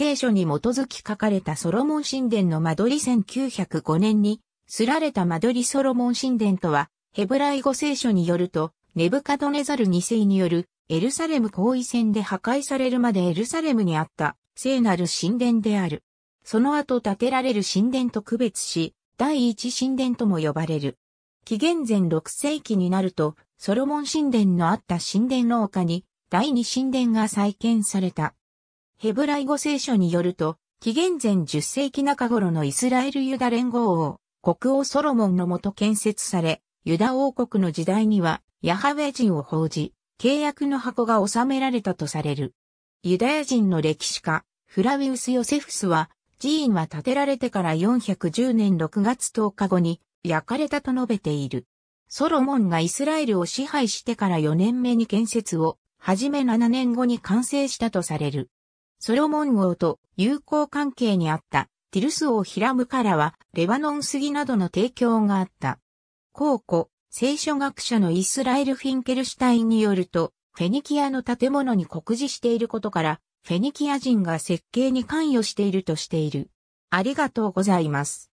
聖書に基づき書かれたソロモン神殿の間取り1905年に、すられた間取りソロモン神殿とは、ヘブライ語聖書によると、ネブカドネザル2世によるエルサレム行為戦で破壊されるまでエルサレムにあった聖なる神殿である。その後建てられる神殿と区別し、第一神殿とも呼ばれる。紀元前6世紀になると、ソロモン神殿のあった神殿の丘に、第二神殿が再建された。ヘブライ語聖書によると、紀元前10世紀中頃のイスラエルユダ連合王、国王ソロモンのもと建設され、ユダ王国の時代には、ヤハウェ人を報じ、契約の箱が収められたとされる。ユダヤ人の歴史家、フラウィウス・ヨセフスは、寺院は建てられてから410年6月10日後に、焼かれたと述べている。ソロモンがイスラエルを支配してから4年目に建設を、はじめ7年後に完成したとされる。ソロモン号と友好関係にあったティルス王ヒラムからはレバノン杉などの提供があった。考古、聖書学者のイスラエル・フィンケルシュタインによると、フェニキアの建物に酷似していることから、フェニキア人が設計に関与しているとしている。ありがとうございます。